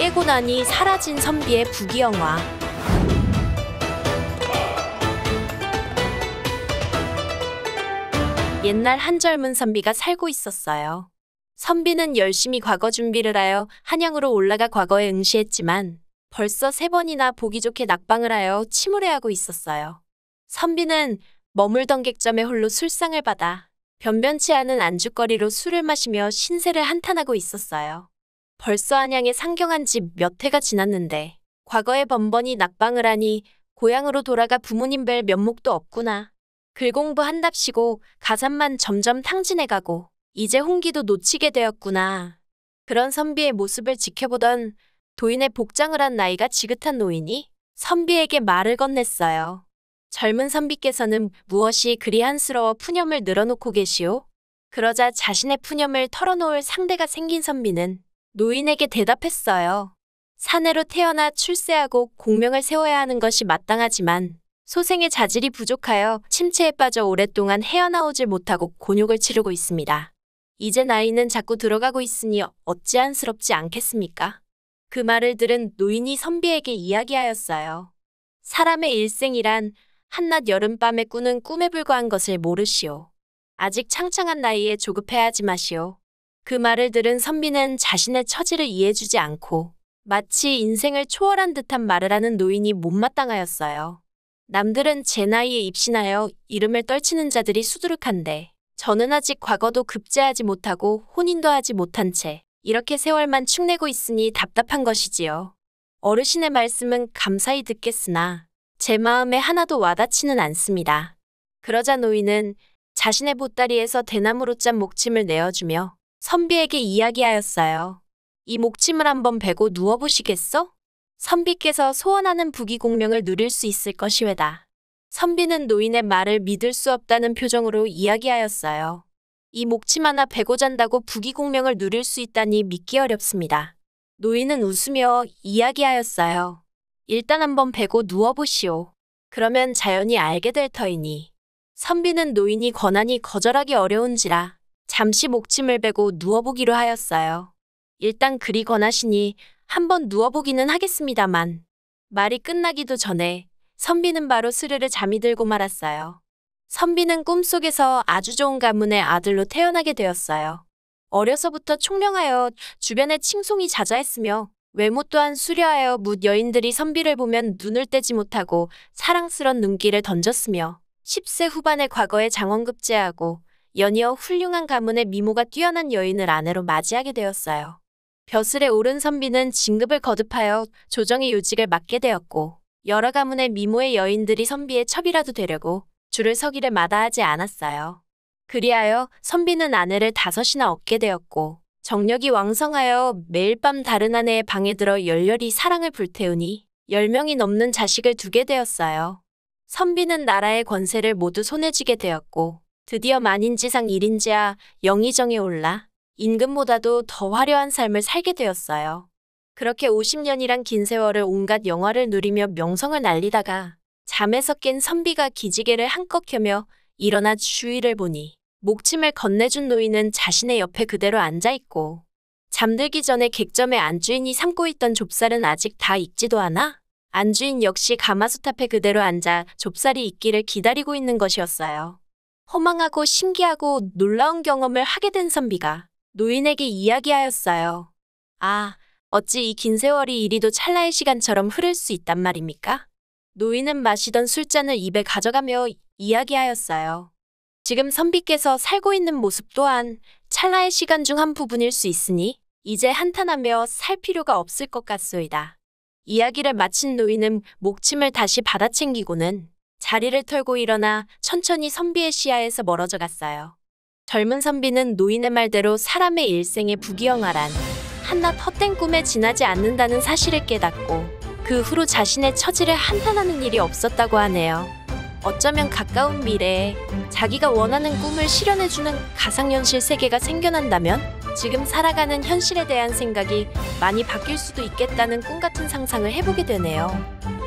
깨고 나니 사라진 선비의 부귀영화. 옛날 한 젊은 선비가 살고 있었어요. 선비는 열심히 과거 준비를 하여 한양으로 올라가 과거에 응시했지만 벌써 세 번이나 보기 좋게 낙방을 하여 침울해하고 있었어요. 선비는 머물던 객점에 홀로 술상을 받아 변변치 않은 안주거리로 술을 마시며 신세를 한탄하고 있었어요. 벌써 안양에 상경한 집 몇 해가 지났는데 과거에 번번이 낙방을 하니 고향으로 돌아가 부모님 뵐 면목도 없구나. 글공부 한답시고 가산만 점점 탕진해가고 이제 홍기도 놓치게 되었구나. 그런 선비의 모습을 지켜보던 도인의 복장을 한 나이가 지긋한 노인이 선비에게 말을 건넸어요. 젊은 선비께서는 무엇이 그리 한스러워 푸념을 늘어놓고 계시오? 그러자 자신의 푸념을 털어놓을 상대가 생긴 선비는 노인에게 대답했어요. 사내로 태어나 출세하고 공명을 세워야 하는 것이 마땅하지만 소생의 자질이 부족하여 침체에 빠져 오랫동안 헤어나오질 못하고 곤욕을 치르고 있습니다. 이제 나이는 자꾸 들어가고 있으니 어찌 한스럽지 않겠습니까? 그 말을 들은 노인이 선비에게 이야기하였어요. 사람의 일생이란 한낮 여름밤에 꾸는 꿈에 불과한 것을 모르시오. 아직 창창한 나이에 조급해하지 마시오. 그 말을 들은 선비는 자신의 처지를 이해해주지 않고 마치 인생을 초월한 듯한 말을 하는 노인이 못마땅하였어요. 남들은 제 나이에 입신하여 이름을 떨치는 자들이 수두룩한데 저는 아직 과거도 급제하지 못하고 혼인도 하지 못한 채 이렇게 세월만 축내고 있으니 답답한 것이지요. 어르신의 말씀은 감사히 듣겠으나 제 마음에 하나도 와닿지는 않습니다. 그러자 노인은 자신의 보따리에서 대나무로 짠 목침을 내어주며 선비에게 이야기하였어요. 이 목침을 한번 베고 누워보시겠소? 선비께서 소원하는 부귀공명을 누릴 수 있을 것이외다. 선비는 노인의 말을 믿을 수 없다는 표정으로 이야기하였어요. 이 목침 하나 베고 잔다고 부귀공명을 누릴 수 있다니 믿기 어렵습니다. 노인은 웃으며 이야기하였어요. 일단 한번 베고 누워보시오. 그러면 자연히 알게 될 터이니. 선비는 노인이 권한이 거절하기 어려운지라 잠시 목침을 베고 누워보기로 하였어요. 일단 그리 권하시니 한번 누워보기는 하겠습니다만 말이 끝나기도 전에 선비는 바로 스르르 잠이 들고 말았어요. 선비는 꿈속에서 아주 좋은 가문의 아들로 태어나게 되었어요. 어려서부터 총명하여 주변에 칭송이 자자했으며 외모 또한 수려하여 묻 여인들이 선비를 보면 눈을 떼지 못하고 사랑스런 눈길을 던졌으며 10세 후반의 과거에 장원급제하고 연이어 훌륭한 가문의 미모가 뛰어난 여인을 아내로 맞이하게 되었어요. 벼슬에 오른 선비는 진급을 거듭하여 조정의 요직을 맡게 되었고 여러 가문의 미모의 여인들이 선비의 첩이라도 되려고 줄을 서기를 마다하지 않았어요. 그리하여 선비는 아내를 다섯이나 얻게 되었고 정력이 왕성하여 매일 밤 다른 아내의 방에 들어 열렬히 사랑을 불태우니 10명이 넘는 자식을 두게 되었어요. 선비는 나라의 권세를 모두 손에 쥐게 되었고 드디어 만인지상 1인지하 영의정에 올라 임금보다도 더 화려한 삶을 살게 되었어요. 그렇게 50년이란 긴 세월을 온갖 영화를 누리며 명성을 날리다가 잠에서 깬 선비가 기지개를 한껏 켜며 일어나 주위를 보니 목침을 건네준 노인은 자신의 옆에 그대로 앉아있고 잠들기 전에 객점에 안주인이 삼고 있던 좁쌀은 아직 다 익지도 않아 안주인 역시 가마솥 앞에 그대로 앉아 좁쌀이 익기를 기다리고 있는 것이었어요. 허망하고 신기하고 놀라운 경험을 하게 된 선비가 노인에게 이야기하였어요. 아, 어찌 이 긴 세월이 이리도 찰나의 시간처럼 흐를 수 있단 말입니까? 노인은 마시던 술잔을 입에 가져가며 이야기하였어요. 지금 선비께서 살고 있는 모습 또한 찰나의 시간 중 한 부분일 수 있으니 이제 한탄하며 살 필요가 없을 것 같소이다. 이야기를 마친 노인은 목침을 다시 받아챙기고는 자리를 털고 일어나 천천히 선비의 시야에서 멀어져 갔어요. 젊은 선비는 노인의 말대로 사람의 일생에 부귀영화란 한낱 헛된 꿈에 지나지 않는다는 사실을 깨닫고 그 후로 자신의 처지를 한탄하는 일이 없었다고 하네요. 어쩌면 가까운 미래에 자기가 원하는 꿈을 실현해주는 가상현실 세계가 생겨난다면 지금 살아가는 현실에 대한 생각이 많이 바뀔 수도 있겠다는 꿈 같은 상상을 해보게 되네요.